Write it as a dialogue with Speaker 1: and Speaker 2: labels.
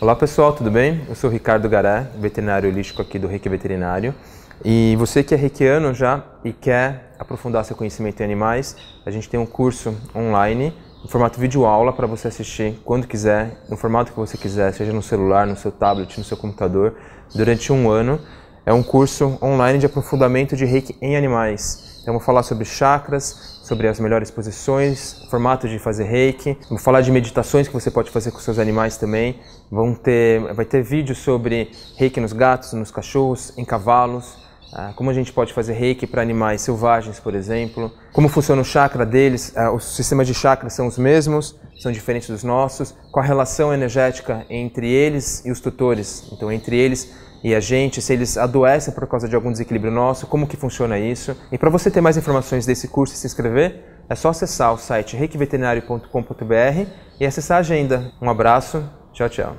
Speaker 1: Olá pessoal, tudo bem? Eu sou Ricardo Garé, veterinário holístico aqui do Reiki Veterinário. E você que é reikiano já e quer aprofundar seu conhecimento em animais, a gente tem um curso online em formato vídeo aula para você assistir quando quiser, no formato que você quiser, seja no celular, no seu tablet, no seu computador, durante um ano é um curso online de aprofundamento de reiki em animais. Então, vou falar sobre chakras, sobre as melhores posições, formato de fazer reiki. Vou falar de meditações que você pode fazer com seus animais também. Vão ter, vai ter vídeos sobre reiki nos gatos, nos cachorros, em cavalos. Ah, como a gente pode fazer reiki para animais selvagens, por exemplo, como funciona o chakra deles, ah, os sistemas de chakras são os mesmos, são diferentes dos nossos, qual a relação energética entre eles e os tutores, então entre eles e a gente, se eles adoecem por causa de algum desequilíbrio nosso, como que funciona isso. E para você ter mais informações desse curso e se inscrever, é só acessar o site reikiveterinário.com.br e acessar a agenda. Um abraço, tchau, tchau.